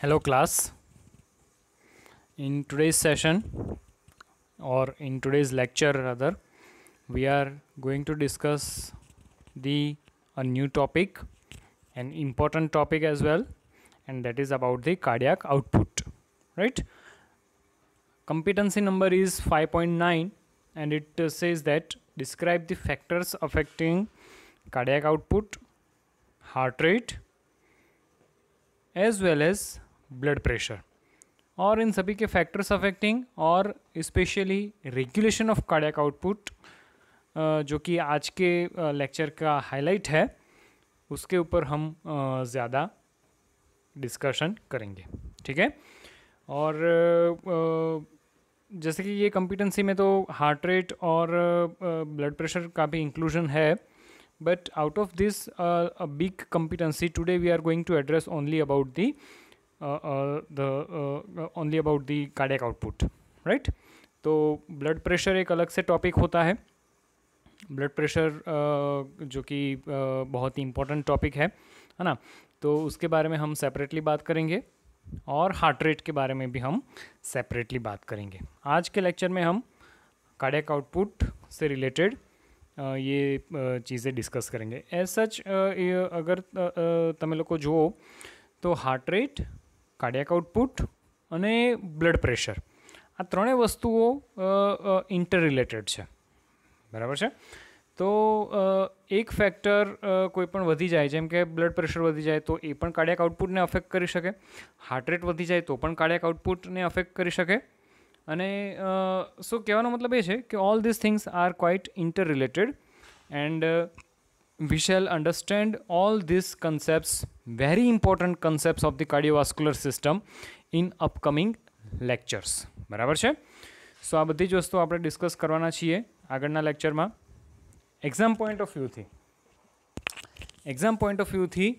hello class in today's session or in today's lecture rather we are going to discuss the a new topic an important topic as well and that is about the cardiac output right competency number is 5.9 and it uh, says that describe the factors affecting cardiac output heart rate as well as blood pressure और इन सभी के factors affecting और specially regulation of cardiac output जो कि आज के lecture का हाईलाइट है उसके ऊपर हम ज़्यादा डिस्कशन करेंगे ठीक है और जैसे कि ये कम्पिटेंसी में तो हार्ट रेट और ब्लड प्रेशर का भी इंक्लूजन है but out of this big competency today we are going to address only about the Uh, uh, the uh, only about the cardiac output right तो blood pressure एक अलग से topic होता है blood pressure जो कि बहुत ही इम्पोर्टेंट टॉपिक है है ना तो उसके बारे में हम सेपरेटली बात करेंगे और हार्ट रेट के बारे में भी हम सेपरेटली बात करेंगे आज के लेक्चर में हम कार्डियक आउटपुट से रिलेटेड ये चीज़ें डिस्कस करेंगे एज सच अगर लोग को जो तो हार्ट रेट कार्डियक आउटपुट और ब्लड प्रेशर आ तीनों वस्तुओं इंटररिलेटेड छे बराबर छे तो एक फैक्टर कोई पण વધી જાય જેમ કે બ્લડ પ્રેશર વધી જાય તો એ પણ કાર્ડિયક આઉટપુટ ને अफेक्ट કરી શકે હાર્ટ રેટ વધી જાય તો પણ કાર્ડિયક આઉટપુટ ને अफेक्ट કરી શકે અને સુ કહેવાનો મતલબ એ છે કે all this things are quite interrelated and we shall understand all these concepts very important concepts of the cardiovascular system in upcoming lectures બરાબર છે સો આ બધી જ વસ્તુ આપણે ડિસ્કસ કરવાના છીએ આગળના લેક્ચરમાં એક્ઝામ પોઈન્ટ ઓફ વ્યૂથી એક્ઝામ પોઈન્ટ ઓફ વ્યૂથી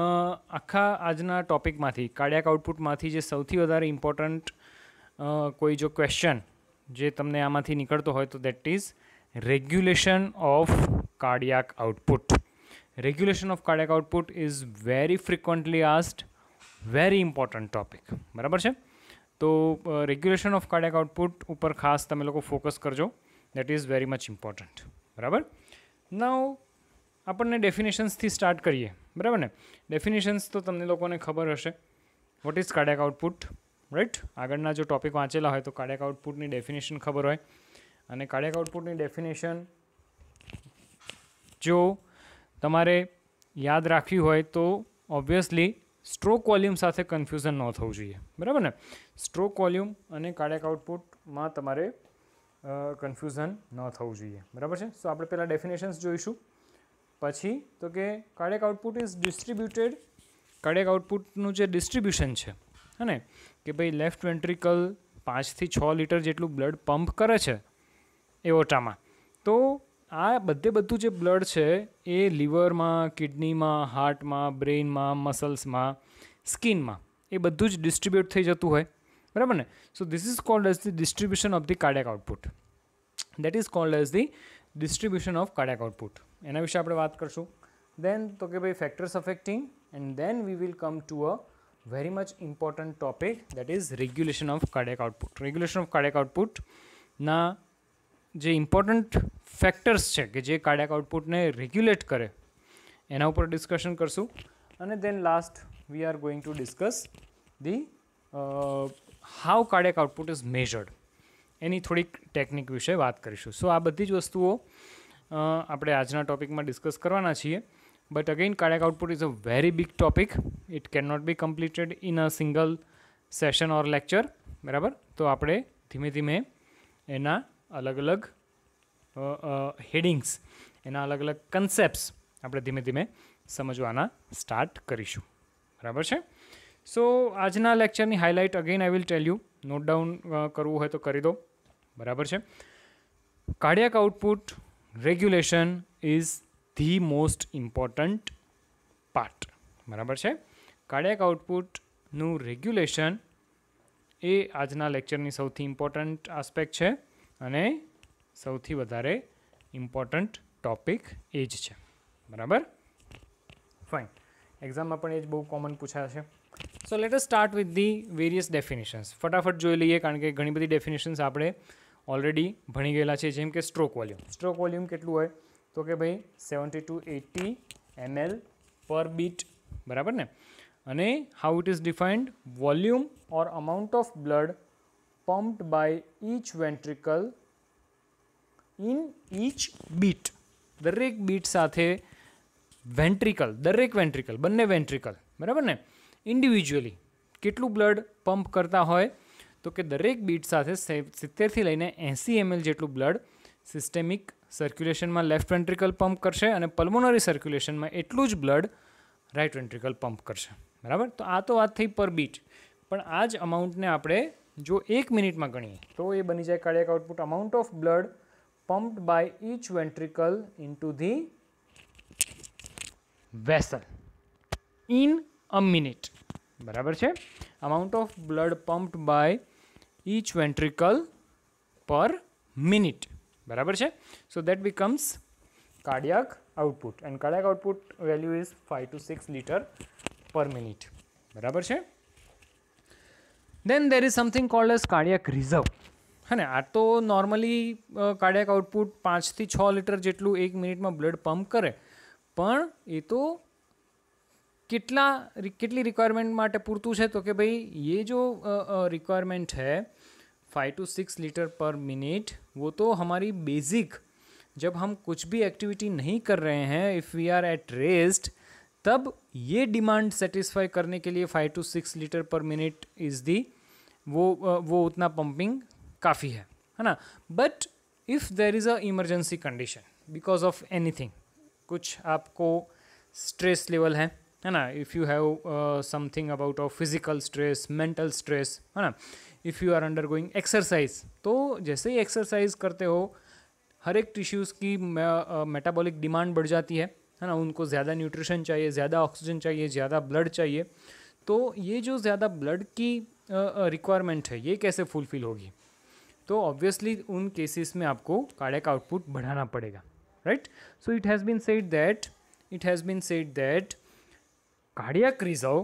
આખા આજના ટોપિકમાંથી કાર્ડિયાક આઉટપુટમાંથી જે સૌથી વધારે ઇમ્પોર્ટન્ટ કોઈ જો ક્વેશ્ચન જે તમને આમાંથી નીકળતો હોય તો that is regulation of cardiac output regulation of cardiac output is very frequently asked very important topic બરાબર છે તો રેગ્યુલેશન ઓફ કાર્ડિયાક આઉટપુટ ઉપર ખાસ તમે લોકો ફોકસ કરજો that is very much important બરાબર નાવ આપણને ડેફિનેશન્સથી સ્ટાર્ટ કરીએ બરાબર ને ડેફિનેશન્સ તો તમને લોકોને ખબર હશે what is cardiac output right આગળના જો ટૉપિક વાંચેલા હોય તો કાર્ડિયાક આઉટપુટની ડેફિનેશન ખબર હોય અને કાર્ડિયાક આઉટપુટની ડેફિનેશન જો તમારે યાદ રાખી હોય તો ઓબवियसલી સ્ટ્રોક વોલ્યુમ સાથે કન્ફ્યુઝન ન થવું જોઈએ બરાબર ને સ્ટ્રોક વોલ્યુમ અને કાર્ડિયાક આઉટપુટ માં તમારે કન્ફ્યુઝન ન થવું જોઈએ બરાબર છે સો આપણે પહેલા ડેફિનેશન્સ જોઈશું પછી તો કે cardiac output is distributed cardiac output નું જે ડિસ્ટ્રિબ્યુશન છે ને કે ભાઈ લેફ્ટ વેન્ટ્રિકલ 5 થી 6 લિટર જેટલું બ્લડ પમ્પ કરે છે એ ઓટામાં તો આ બધે બધું જે બ્લડ છે એ લીવરમાં કિડનીમાં હાર્ટમાં બ્રેઇનમાં મસલ્સમાં સ્કિનમાં એ બધું જ ડિસ્ટ્રીબ્યુટ થઈ જતું હોય બરાબર ને so this is called as the distribution of the cardiac output that is called as the distribution of cardiac output એના વિશે આપણે વાત કરશું દેન તો કે ભાઈ factors affecting and then we will come to a very much important topic that is regulation of cardiac output regulation of cardiac output ના જે ઇમ્પોર્ટન્ટ फैक्टर्स छे કે જે કાર્ડiac આઉટપુટ ને રેગ્યુલેટ કરે એના ઉપર ડિસ્કશન કરશું અને then last we are going to discuss the how cardiac output is measured એની થોડી ટેકનિક વિશે વાત કરીશું સો આ બધી જ વસ્તુઓ આપણે આજના ટોપિક માં ડિસ્કસ કરવાના છે but again cardiac output is a very big topic it can not be completed in a single session or lecture બરાબર તો આપણે ધીમે ધીમે એના અલગ અલગ હેડિંગ્સ એના અલગ અલગ કન્સેપ્ટ્સ આપણે ધીમે ધીમે સમજવાના સ્ટાર્ટ કરીશું બરાબર છે સો આજના લેક્ચરની highlight again I will tell you note down કરવું હોય તો કરી દો બરાબર છે cardiac output regulation is the most important part બરાબર છે કાર્ડિયાક આઉટપુટનું રેગ્યુલેશન એ આજના લેક્ચરની સૌથી ઇમ્પોર્ટન્ટ આસ્પેક્ટ છે અને चौथी વધારે ઈમ્પોર્ટન્ટ ટોપિક એજ છે બરાબર ફાઇન एग्जाम માં પણ એજ બહુ કોમન પૂછાય છે so let us start with the various นิ definition ફટાફટ જોઈ લઈએ કારણ કે ઘણી બધી ડેફિ นิ શન્સ આપણે ઓલરેડી ભણી ગયેલા છે જેમ કે સ્ટ્રોક વોલ્યુમ સ્ટ્રોક વોલ્યુમ કેટલું હોય તો કે ભાઈ 72 80 ml પર બીટ બરાબર ને અને how it is defined volume or amount of blood pumped by each ventricle in each beat દરેક બીટ સાથે વેન્ટ્રિકલ દરેક વેન્ટ્રિકલ બંને વેન્ટ્રિકલ બરાબર ને ઇન્ડિવિજ્યુઅલી કેટલું બ્લડ પંપ કરતા હોય તો કે દરેક બીટ સાથે સિત્તેરથી લઈને એંસી એમએલ જેટલું બ્લડ સિસ્ટેમિક સર્ક્યુલેશનમાં લેફ્ટ વેન્ટ્રિકલ પંપ કરશે અને પલ્મોનરી સર્ક્યુલેશનમાં એટલું જ બ્લડ રાઇટ વેન્ટ્રિકલ પંપ કરશે બરાબર તો આ તો વાત થઈ પર બીટ પણ આ જ અમાઉન્ટને આપણે જો એક મિનિટમાં ગણીએ તો એ બની જાય cardiac output amount of blood pumped by each ventricle into the vessel in a minute બરાબર amount of blood pumped by each ventricle per minute બરાબર so that becomes cardiac output and cardiac output value is 5 to 6 liter per minute બરાબર then there is something called as cardiac reserve અને આ તો normally cardiac output 5 થી 6 litre જેટલું 1 મિનિટમાં blood pump કરે પણ એ તો કેટલા કેટલી रिक्वायरमेंट માટે પૂરતું છે તો કે ભાઈ એ જો रिक्वायरमेंट है 5 ટુ 6 લિટર પર મિનિટ વો તો અમારી બેઝિક જબ હમ કુછ ભી એક્ટિવિટી નહીં કર રહે હે if we are at rest તબ યે ડિમાન્ડ સેટિસ્ફાય કરને કે લિયે 5 to 6 litre per minute is the વો વો ઉતના પમ્પિંગ काफ़ी है है ना but if there is a emergency condition because of thing कुछ आपको स्ट्रेस लेवल है है ना if you have something about of physical stress mental stress है ना if you are undergoing exercise तो जैसे ही एक्सरसाइज करते हो हर एक टिश्यूज़ की मेटाबॉलिक uh, डिमांड uh, बढ़ जाती है है ना उनको ज़्यादा न्यूट्रिशन चाहिए ज़्यादा ऑक्सीजन चाहिए ज़्यादा ब्लड चाहिए तो ये जो ज़्यादा ब्लड की रिक्वायरमेंट uh, है ये कैसे फुलफ़िल होगी तो ऑब्वियसली उन केसेस में आपको कार्डियक आउटपुट बढ़ाना पड़ेगा right so it has been said that has has been that cardiac reserve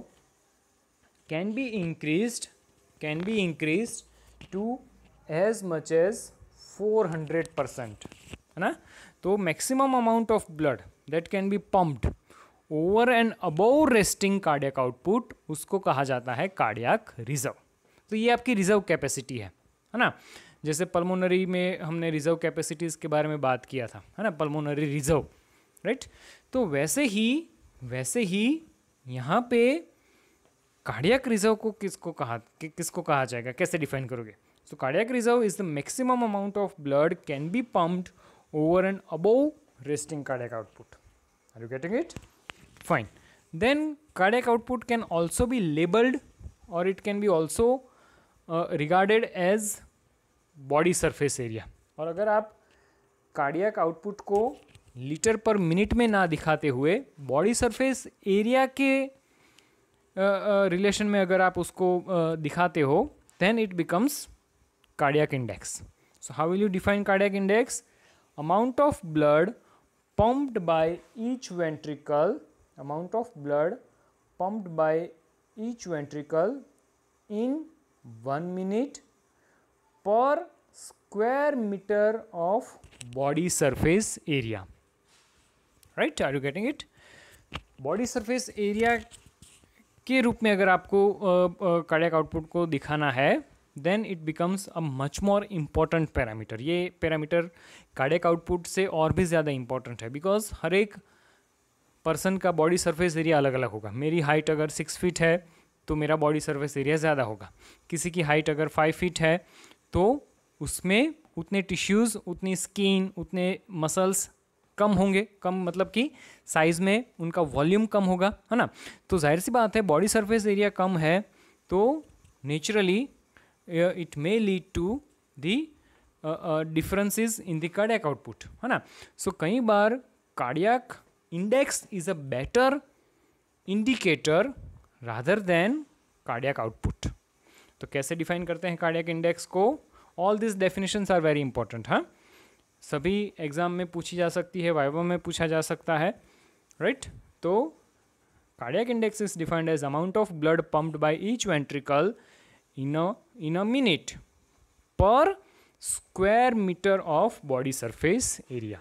can be increase can be increase to as much as four 400 percent है ना तो maximum amount of blood that can be pumped over and above resting cardiac output उसको कहा जाता है cardiac reserve तो ये आपकी रिजर्व कैपेसिटी है है ना जैसे पल्मोनरी में हमने रिजर्व कैपेसिटीज़ के बारे में बात किया था है ना पल्मोनरी रिजर्व राइट तो वैसे ही वैसे ही यहाँ पे कार्डियक रिजर्व को किसको कहा कि, किसको कहा जाएगा कैसे डिफाइन करोगे so cardiac reserve is the maximum amount of blood can be pumped over and above resting cardiac output are you getting it fine then cardiac output can also be labelled और it can be also regarded as body surface area और अगर आप cardiac output को litre per minute में ना दिखाते हुए body surface area के रिलेशन में अगर आप उसको uh, दिखाते हो then it becomes cardiac index so how will you define cardiac index amount of blood pumped by each ventricle amount of blood pumped by each ventricle in one minute per square metre of body surface area right are you getting it body surface area के रूप में अगर आपको cardiac uh, output uh, को दिखाना है then it becomes a much more important parameter ये parameter cardiac output से और भी ज़्यादा इम्पॉर्टेंट है बिकॉज हर एक पर्सन का बॉडी सरफेस एरिया अलग अलग होगा मेरी हाइट अगर सिक्स फीट है तो मेरा बॉडी सरफेस एरिया ज़्यादा होगा किसी की हाइट अगर फाइव फीट है तो उसमें उतने टिश्यूज़ उतनी स्किन उतने मसल्स कम होंगे कम मतलब कि साइज़ में उनका वॉल्यूम कम होगा है ना तो जाहिर सी बात है बॉडी सरफेस एरिया कम है तो naturally it may lead to the differences in the cardiac output है ना सो कई बार cardiac index is a better indicator rather than cardiac output तो कैसे डिफाइन करते हैं कार्डियक इंडेक्स को all this definitions are very important हाँ सभी एग्जाम में पूछी जा सकती है वाइवा में पूछा जा सकता है राइट right? तो cardiac index is defined as amount of blood pumped by each ventricle in a in a minute per square metre of body surface area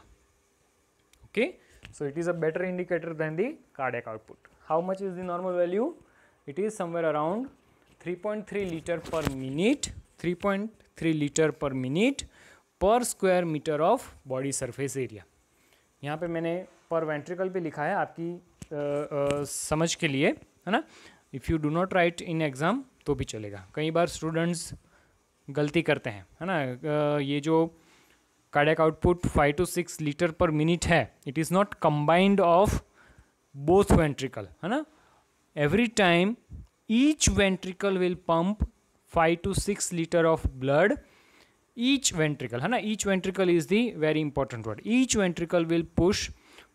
okay so it is a better indicator than the cardiac output how much is the normal value it is somewhere around three litre per minute 3.3 three litre per minute per square metre of body surface area यहाँ पे मैंने पर ventricle पे लिखा है आपकी आ, आ, समझ के लिए है ना if you do not write in exam तो भी चलेगा कई बार स्टूडेंट्स गलती करते हैं है ना ये जो cardiac output five to six litre per minute है it is not combined of both ventricle है ना every time each ventricle will pump five to six litre of blood each ventricle है ना each ventricle is the very important word each ventricle will push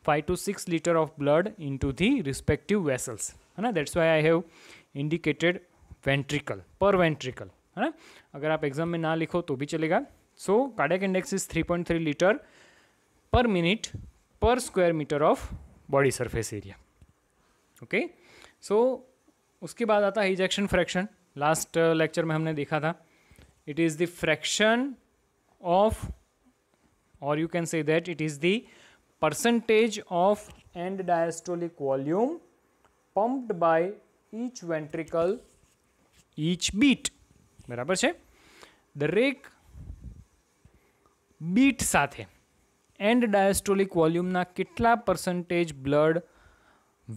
five to six litre of blood into the respective vessels है ना that's why I have indicated ventricle per ventricle है ना अगर आप exam में ना लिखो तो भी चलेगा so cardiac index is three point three litre per minute per square metre of body surface area okay so उसके बाद आता है इजेक्शन फ्रैक्शन लास्ट लेक्चर में हमने देखा था it is the fraction of और you can say that it is the percentage of end diastolic volume pumped by each ventricle each beat બરાબર છે દરેક બીટ સાથે એન્ડ ડાયસ્ટોલિક વોલ્યુમના કેટલા પર્સન્ટેજ બ્લડ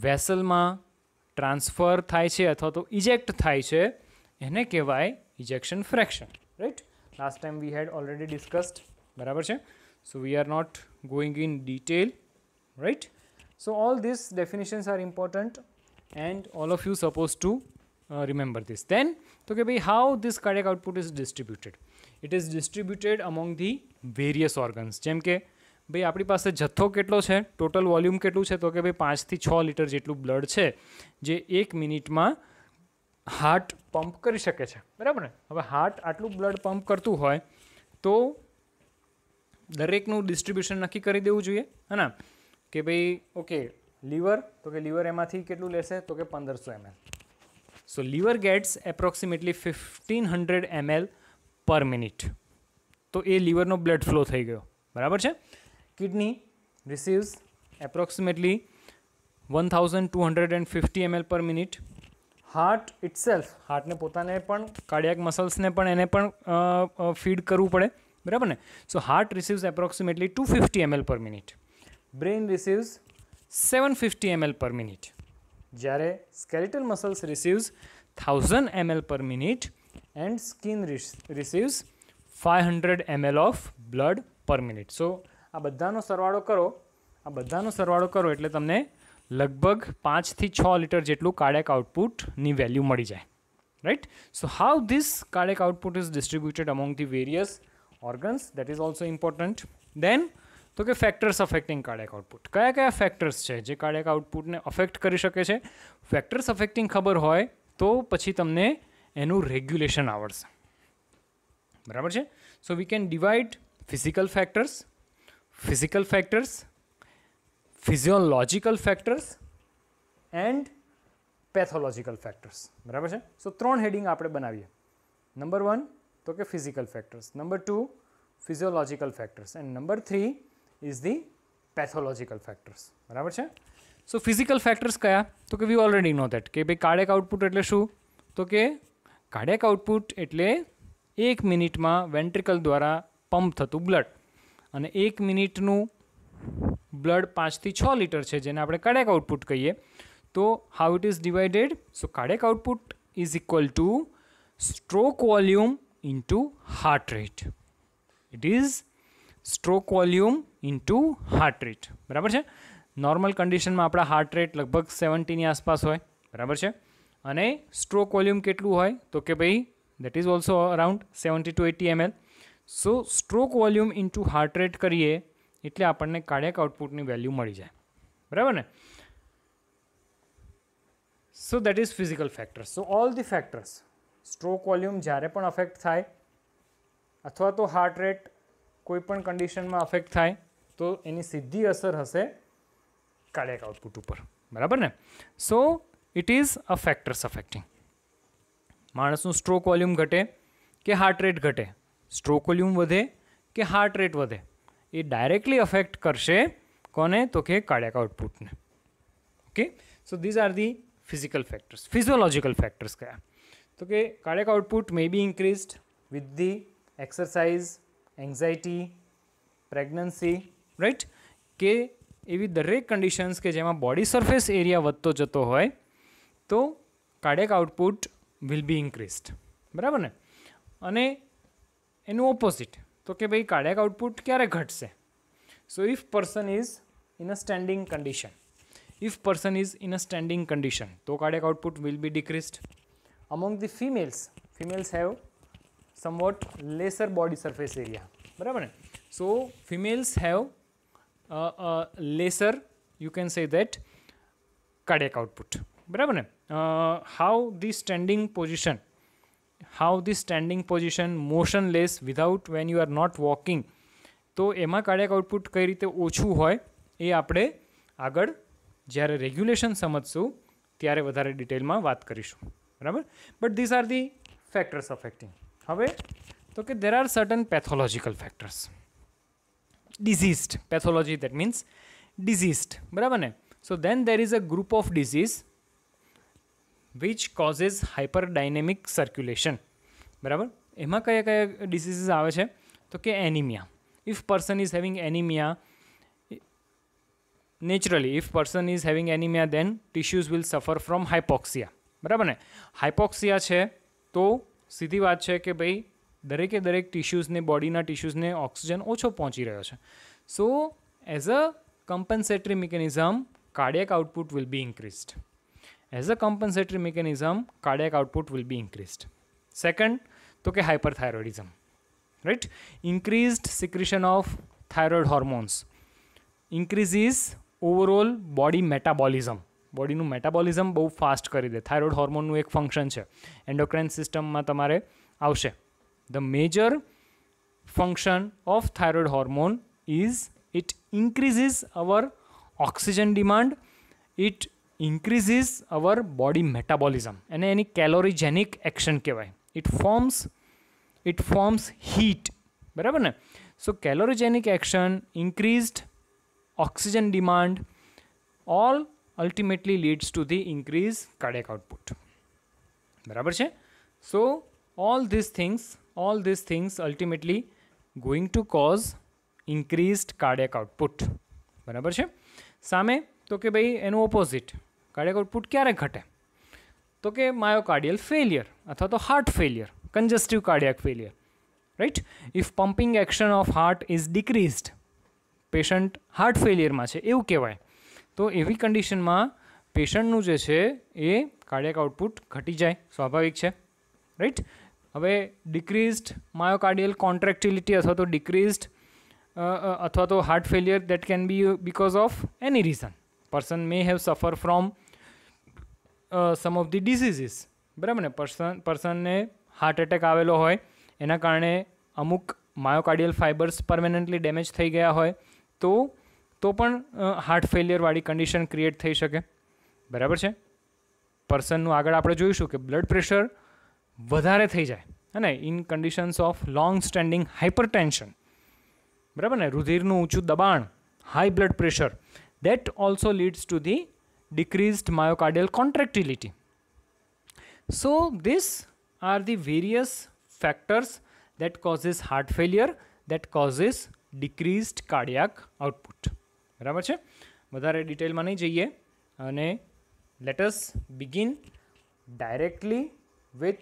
વેસલમાં ટ્રાન્સફર થાય છે અથવા તો ઇજેક્ટ થાય છે એને કહેવાય ejection fraction right last time we had already discussed બરાબર છે so we are not going in detail right so all this definitions are important and all of you suppose to remember this then तो कि भाई how this cardiac output is distributed it is distributed among the various organs જેમ કે ભાઈ આપણી પાસે જથ્થો કેટલો છે ટોટલ વોલ્યુમ કેટલું છે તો કે ભાઈ પાંચથી છ લીટર જેટલું બ્લડ છે જે એક મિનિટમાં હાર્ટ પંપ કરી શકે છે બરાબર ને હવે હાર્ટ આટલું બ્લડ પંપ કરતું હોય તો દરેકનું ડિસ્ટ્રિબ્યુશન નક્કી કરી દેવું જોઈએ હે ને કે ભાઈ ઓકે લીવર તો કે લીવર એમાંથી કેટલું લેશે તો કે પંદરસો ML so liver gets approximately fifteen hundred ML per minute તો એ લીવરનો બ્લડ ફ્લો થઈ ગયો બરાબર છે kidney receives approximately one thousand two hundred and fifty ML per minute heart itself heart ने पोता ने कार्डियक मसल्स ने पन, एने पन, आ, आ, फीड करव पड़े बराबर ने so heart receives approximately two fifty M L per minute brain receives seven fifty M L per minute जयरे skeletal muscles receives thousand M L per minute and skin receives five hundred M L of blood per minute so आ बदा सरवाड़ो करो आ बदा सरवाड़ो करो eight तमने લગભગ 5 થી 6 લિટર જેટલો કાર્ડેક આઉટપુટ ની વેલ્યુ મળી જાય right so how this cardiac output is distributed among the various organs that is also important then તો કે ફેક્ટર્સ अफेक्टિંગ કાર્ડેક આઉટપુટ કયા કયા ફેક્ટર્સ છે જે કાર્ડેક આઉટપુટ ને अफेक्ट કરી શકે છે ફેક્ટર્સ अफेक्टિંગ ખબર હોય તો પછી તમને એનું રેગ્યુલેશન આવડશે બરાબર છે so we can divide physical factors physical factors physiological factors and pathological factors બરાબર છે સો ત્રણ હેડિંગ આપણે બનાવીએ નંબર વન તો કે physical factors number two physiological factors and number three is the pathological factors બરાબર છે સો ફિઝિકલ ફેક્ટર્સ કયા તો કે વી ઓલરેડી નો દેટ કે ભાઈ કાર્ડેક આઉટપુટ એટલે શું તો કે કાર્ડેક આઉટપુટ એટલે એક મિનિટમાં વેન્ટ્રિકલ દ્વારા પમ્પ થતું બ્લડ અને એક મિનિટનું ब्लड 5 થી 6 લિટર છે જેને આપણે કરેક આઉટપુટ કહીએ તો how it is divided so cardiac output is equal to stroke volume * heart rate it is stroke volume * heart rate બરાબર છે નોર્મલ કન્ડિશનમાં આપણો હાર્ટ રેટ લગભગ 70 ની આસપાસ હોય બરાબર છે અને સ્ટ્રોક વોલ્યુમ કેટલું હોય તો કે ભઈ that is also around 70 to 80 ml so stroke volume * heart rate કરીએ એટલે આપણને કાર્ડિયાક આઉટપુટની વેલ્યુ મળી જાય બરાબર ને so that is physical factors so all the factors stroke volume જ્યારે પણ અફેક્ટ થાય અથવા તો હાર્ટ રેટ કોઈ પણ કન્ડિશનમાં અફેક્ટ થાય તો એની સીધી અસર હશે કાર્ડિયક આઉટપુટ ઉપર બરાબર ને so it is a factors affecting માણસનું સ્ટ્રોક વોલ્યુમ ઘટે કે હાર્ટ રેટ ઘટે સ્ટ્રોક વોલ્યુમ વધે કે હાર્ટ રેટ વધે એ ડાયરેક્ટલી અફેક્ટ કરશે કોને તો કે કાર્ડિયાક આઉટપુટને okay so these are the physical factors physiological factors કયા તો કે cardiac output may be increased with the exercise anxiety pregnancy right કે એવી દરેક કન્ડિશન્સ કે જેમાં બોડી સરફેસ એરિયા વધતો જતો હોય તો cardiac output will be increased બરાબર ને અને એનું ઓપોઝિટ तो कि भाई कार्डियक आउटपुट क्या घट से so if person is in a standing condition if person is in a standing condition तो cardiac output will be decreased among the females females have somewhat lesser body surface area बराबर है so females have lesser you can say that cardiac output बराबर है how the standing position how this standing position motionless without when you are not walking તો એમાં cardiac output કઈ રીતે ઓછું હોય એ આપણે આગળ જ્યારે રેગ્યુલેશન સમજશું ત્યારે વધારે ડિટેલમાં વાત કરીશું બરાબર but this are the factors affecting હવે તો કે there are certain pathological factors diseased pathology that means diseased બરાબર ને so then there is a group of disease which causes hyperdynamic circulation બરાબર એમાં કયા કયા ડિસીઝીસ આવે છે તો કે anaemia if person is having anaemia naturally if person is having anaemia then tissues will suffer from hypoxia બરાબર ને હાઇપોક્સિયા છે તો સીધી વાત છે કે ભાઈ દરેકે દરેક ટિશ્યુઝને બોડીના ટિશ્યુઝને ઓક્સિજન ઓછો પહોંચી રહ્યો છે so as a compensatory mechanism cardiac output will be increased As a compensatory mechanism, cardiac output will be increased. Second, तो के hyperthyroidism, right? Increased secretion of thyroid hormones increases overall body metabolism. બોડીનું metabolism બહુ fast કરી દે thyroid હોર્મોનનું એક function છે endocrine સિસ્ટમમાં તમારે આવશે the major function of thyroid hormone is it increases our oxygen demand it increases our body metabolism એને એની કેલોરીજેનિક એક્શન કહેવાય it forms it forms heat બરાબર ને so calorigenic action increased oxygen demand all ultimately leads to the increase cardiac output બરાબર છે so all this things all this things ultimately going to cause increased cardiac output બરાબર છે સામે તો કે ભાઈ એનું ઓપોઝિટ કાર્ડિયક આઉટપુટ કેરે ઘટે તો કે માયોકાર્ડિયલ ફેલિયર અથવા તો heart failure congestive cardiac failure right if pumping action of heart is decreased patient heart failure માં છે એવું કહેવાય તો એવી કન્ડિશન માં پیشنટ નું જે છે એ કાર્ડિયાક આઉટપુટ ઘટી જાય સ્વાભાવિક છે રાઈટ હવે ડિક્રીઝ્ડ માયોકાર્ડિયલ કોન્ટ્રેક્ટિલિટી અથવા તો ડિક્રીઝ્ડ અથવા તો heart failure that can be because of any reason person may have suffer from uh, some of the diseases બરાબર ને પર્સન પર્સનને હાર્ટ એટેક આવેલો હોય એના કારણે અમુક માયોકાર્ડિયલ ફાઇબર્સ પરમેનન્ટલી ડેમેજ થઈ ગયા હોય તો તો પણ હાર્ટ ફેલિયરવાળી કન્ડિશન ક્રિએટ થઈ શકે બરાબર છે પર્સનનું આગળ આપણે જોઈશું કે બ્લડ પ્રેશર વધારે થઈ જાય અને in conditions of long standing hypertension બરાબર ને રુધિરનું ઊંચું દબાણ high blood pressure that also leads to the decreased myocardial contractility so these are the various factors that causes heart failure that causes decreased cardiac output બરાબર છે વધારે ડિટેલમાં નહીં જઈએ અને let's begin directly with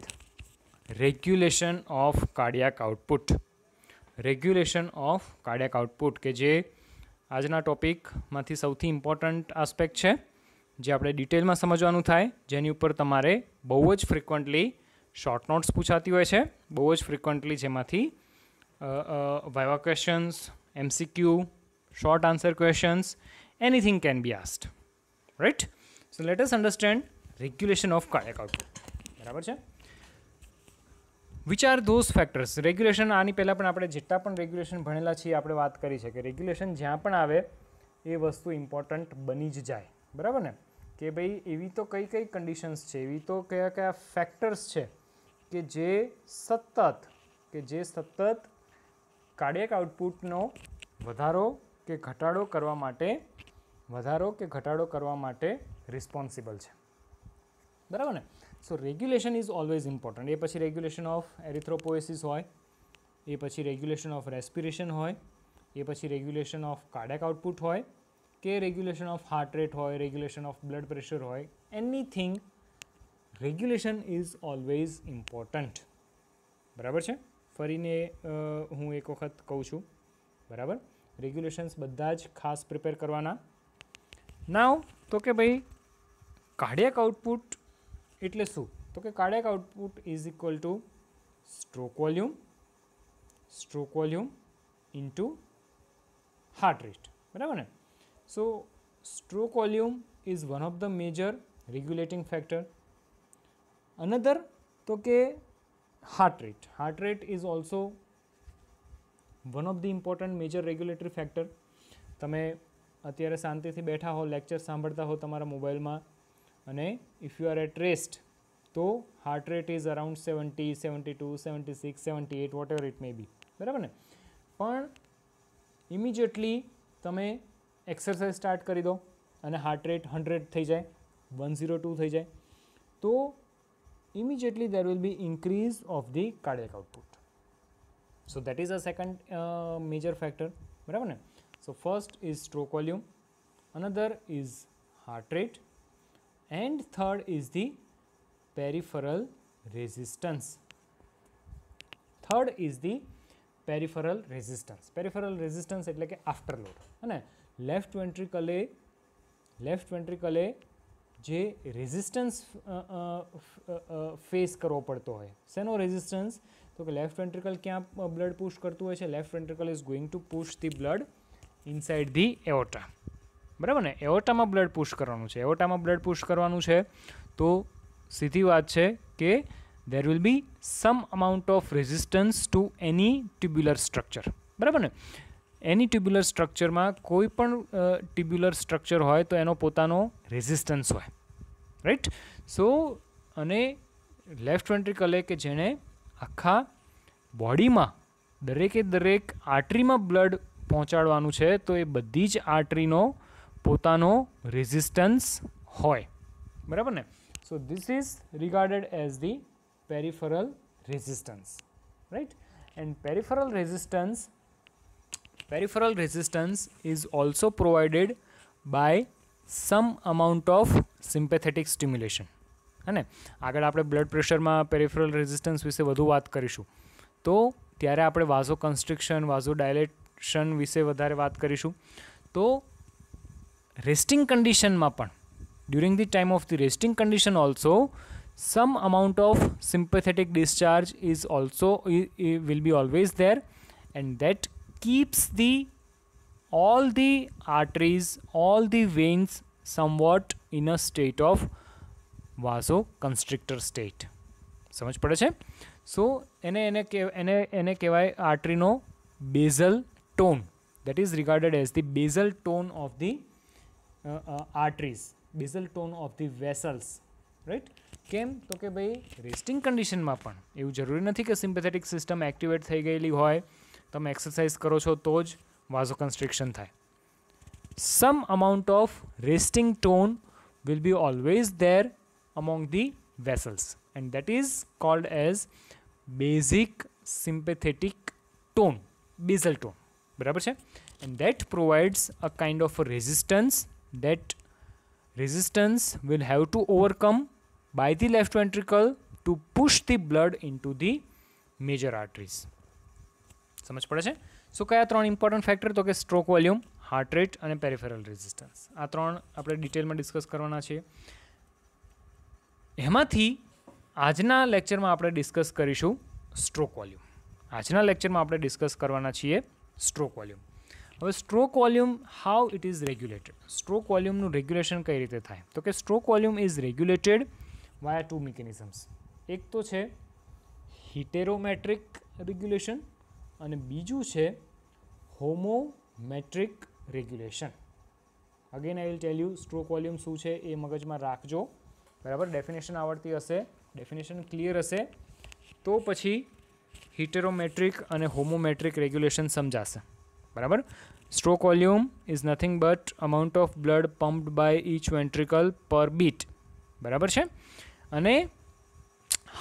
regulation of cardiac output regulation of cardiac output કે જે આજના ટોપિકમાંથી સૌથી ઈમ્પોર્ટન્ટ આસ્પેક્ટ છે જે આપણે ડિટેલમાં સમજવાનું થાય જેની ઉપર તમારે બહુ જ ફ્રીક્વન્ટલી શોર્ટ નોટ્સ પૂછાતી હોય છે બહુ જ ફ્રીક્વન્ટલી છેમાંથી viva questions MCQ short answer questions anything can be asked right so let's understand regulation of કાયક આઉટપુટ બરાબર છે વિચ આર ફેક્ટર્સ રેગ્યુલેશન આની પહેલાં પણ આપણે જેટલા પણ રેગ્યુલેશન ભણેલા છીએ આપણે વાત કરી છે કે રેગ્યુલેશન જ્યાં પણ આવે એ વસ્તુ ઇમ્પોર્ટન્ટ બની જ જાય બરાબર ને કે ભાઈ એવી તો કઈ કઈ કન્ડિશન્સ છે એવી તો કયા કયા ફેક્ટર્સ છે કે જે સતત કે જે સતત કાર્ડિયક આઉટપુટનો વધારો કે ઘટાડો કરવા માટે વધારો કે ઘટાડો કરવા માટે રિસ્પોન્સિબલ છે બરાબર ને so regulation is always important ए पी रेग्युलेशन ऑफ एरिथ्रोपोइसिज हो पी रेग्युलेशन ऑफ रेस्पिरेशन हो पी रेग्युलेशन ऑफ कार्डक आउटपुट हो रेग्युलेशन ऑफ हार्ट रेट हो रेग्युलेशन ऑफ ब्लड प्रेशर होनी thing regulation is always important बराबर है फरी ने हूँ एक वक्त कहू छू बराबर रेग्युलेशन्स बदाज खास प्रिपेर करनेना नाव तो कि भाई कार्डियक आउटपुट એટલે શું તો કે cardiac output is equal to stroke volume stroke volume into heart rate બરાબર ને so stroke volume is one of the major regulating factor another તો કે heart rate heart rate is also one of the important major regulatory factor તમે અત્યારે શાંતિથી બેઠા હો lecture સાંભળતા હો તમારા મોબાઈલમાં અને if you are at rest તો heart rate is around seventy seventy to seventy six seventy at whatever it may be બરાબર ને પણ ઇમિજિએટલી તમે એક્સરસાઇઝ સ્ટાર્ટ કરી દો અને હાર્ટ રેટ હંડ્રેડ થઈ જાય વન ઝીરો ટુ થઈ જાય તો immediately there will be increase of the cardiac output so that is a second major factor બરાબર ને so first is stroke volume another is heart rate and third is the peripheral resistance. Third is the peripheral resistance. Peripheral resistance એટલે કે afterload હે ને left વેન્ટ્રિકલે left વેન્ટ્રિકલે જે resistance face કરવો પડતો હોય શેનો રેઝિસ્ટન્સ તો કે લેફ્ટ વેન્ટ્રિકલ ક્યાં બ્લડ પુશ કરતું હોય છે left ventricle is going to push the blood inside the aorta બરાબર ને એઓટામાં બ્લડ પુશ કરવાનું છે એઓટામાં બ્લડ પુશ કરવાનું છે તો સીધી વાત છે કે there will be some amount of resistance to any tubular structure બરાબર ને એની ટ્યુબ્યુલર સ્ટ્રક્ચરમાં કોઈ પણ ટ્યુબ્યુલર સ્ટ્રક્ચર હોય તો એનો પોતાનો રેઝિસ્ટન્સ હોય રાઈટ સો અને લેફ્ટ વેન્ટ્રિકલે કે જેણે આખા બોડીમાં દરેકે દરેક આર્ટરીમાં બ્લડ પહોંચાડવાનું છે તો એ બધી જ આર્ટરીનો પોતાનો રેઝિસ્ટન્સ હોય બરાબર ને so this is regarded as the peripheral resistance right and peripheral resistance peripheral resistance is also provided by some amount of sympathetic stimulation હે ને આગળ આપણે બ્લડ પ્રેશર માં પેરીફરલ રેઝિસ્ટન્સ વિશે વધુ વાત કરીશું તો ત્યારે આપણે વાસો કન્સ્ટ્રક્શન વાસો ડાયલેશન વિશે વધારે વાત કરીશું તો Resting condition પણ During the time of the resting condition also, some amount of sympathetic discharge is also will be always there and that keeps the all the arteries all the veins somewhat in a state of vasoconstrictor state સમજ પડે છે સો એને એને એને એને કહેવાય આર્ટરીનો basal tone that is regarded as the basal tone of the arteries basal tone of the vessels right કેમ તો કે ભાઈ રેસ્ટિંગ કન્ડિશનમાં પણ એવું જરૂરી નથી કે સિમ્પેથેટિક સિસ્ટમ એક્ટિવેટ થઈ ગયેલી હોય તમે એક્સરસાઇઝ કરો છો તો જ વાઝો કન્સ્ટ્રિક્શન થાય some amount of resting tone will be always there among the vessels and that is called as basic sympathetic tone basal tone બરાબર છે and that provides a kind of a resistance that resistance will have to overcome by the left ventricle to push the blood into the major arteries. समझ पड़े छे? So, क्या त्रोन important factor तो के stroke volume, heart rate and peripheral resistance. Atraon त्रोन detail में discuss करवाना छे. हमा थी, lecture में आपने discuss karishu stroke volume. आजना lecture में आपने discuss करवाना छे stroke volume. હવે stroke volume how it is regulated stroke વોલ્યુમનું રેગ્યુલેશન કઈ રીતે થાય તો કે stroke volume is regulated via two mechanisms એક તો છે હિટેરોમેટ્રિક રેગ્યુલેશન અને બીજું છે homometric regulation again I will tell you stroke volume શું છે એ મગજમાં રાખજો બરાબર ડેફિનેશન આવડતી હશે ડેફિનેશન ક્લિયર હશે તો પછી હિટેરોમેટ્રિક અને હોમોમેટ્રિક રેગ્યુલેશન સમજાશે બરાબર stroke volume is nothing but amount of blood pumped by each ventricle per beat બરાબર છે અને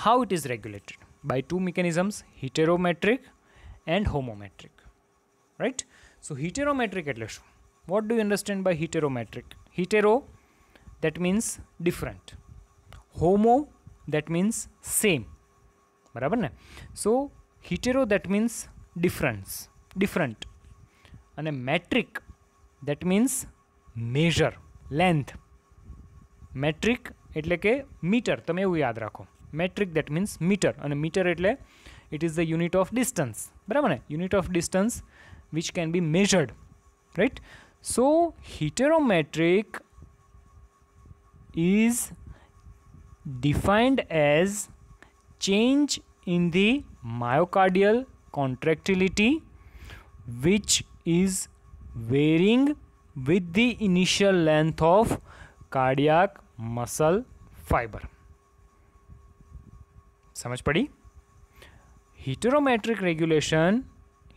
how it is regulated by two mechanisms heterometric and homometric right so heterometric એટલે શું what do you understand by heterometric hetero that means different homo that means same બરાબર ને સો hetero that means difference different અને metric that means measure length metric એટલે કે metre તમે એવું યાદ રાખો મેટ્રિક દેટ મીન્સ મીટર અને મીટર એટલે it is the unit of distance બરાબર ને unit of distance which can be measured right so heterometric is defined as change in the myocardial contractility which is varying with the initial length of cardiac muscle fiber समझ पड़ी heterometric regulation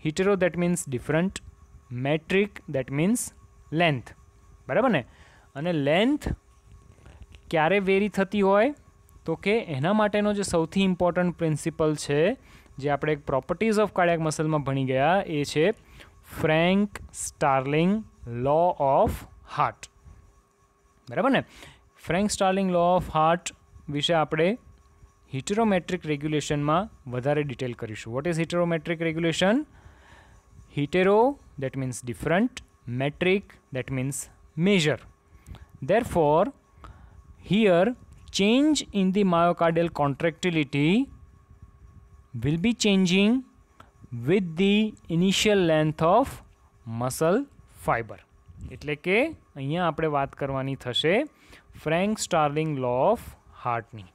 hetero that means different metric that means length બરાબર ને અને length ક્યારે very થતી હોય તો કે એના માટેનો જે સૌથી ઇમ્પોર્ટન્ટ પ્રિન્સિપલ છે જે આપણે પ્રોપર્ટીઝ ઓફ કાર્ડિયાક મસલમાં ભણી ગયા એ છે Frank Starling law of heart बराबर ने Frank Starling law of heart विषय आप हिटेरोमेट्रिक रेग्युलेशन में वे डिटेल करूँ what is heterometric regulation hetero that means different metric that means measure therefore here change in the myocardial contractility will be changing with the initial length of muscle fiber એટલે કે અહીંયા આપણે વાત કરવાની થશે Frank Starling law of હાર્ટની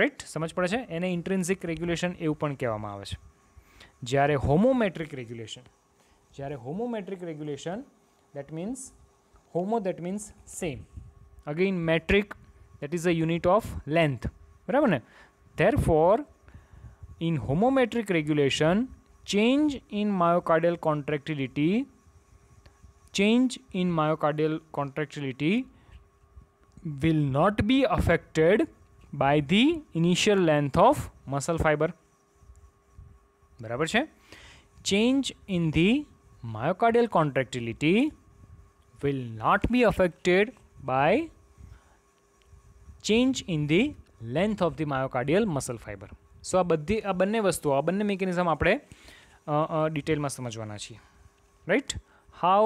right સમજ પડે છે એને ઇન્ટ્રિન્સિક રેગ્યુલેશન એવું પણ કહેવામાં આવે છે જ્યારે હોમોમેટ્રિક રેગ્યુલેશન જ્યારે homometric regulation that means homo that means same again metric that is a unit of length બરાબર ને therefore In homometric regulation, change in myocardial contractility, change in myocardial contractility will not be affected by the initial length of muscle fiber. બરાબર છે change in the myocardial contractility will not be affected by change in the length of the myocardial muscle fiber સો આ બધી આ બંને વસ્તુઓ આ બંને mechanism આપણે ડિટેલમાં સમજવાના છીએ right how